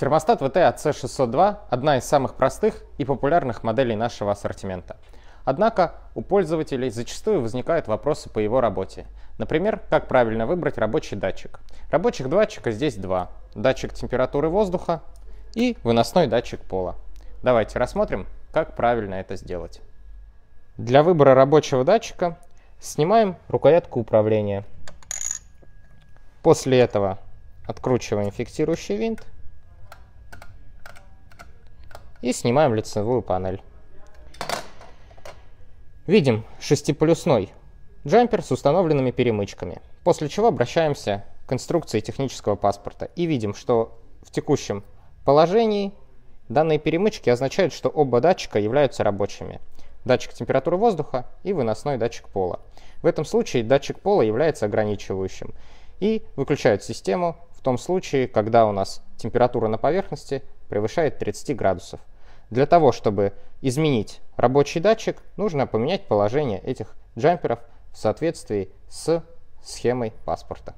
Термостат VT-AC602 – одна из самых простых и популярных моделей нашего ассортимента. Однако у пользователей зачастую возникают вопросы по его работе. Например, как правильно выбрать рабочий датчик. Рабочих датчика здесь два. Датчик температуры воздуха и выносной датчик пола. Давайте рассмотрим, как правильно это сделать. Для выбора рабочего датчика снимаем рукоятку управления. После этого откручиваем фиксирующий винт и снимаем лицевую панель. Видим шестиполюсной джампер с установленными перемычками, после чего обращаемся к конструкции технического паспорта и видим, что в текущем положении данные перемычки означают, что оба датчика являются рабочими. Датчик температуры воздуха и выносной датчик пола. В этом случае датчик пола является ограничивающим и выключают систему в том случае, когда у нас температура на поверхности превышает 30 градусов. Для того, чтобы изменить рабочий датчик, нужно поменять положение этих джамперов в соответствии с схемой паспорта.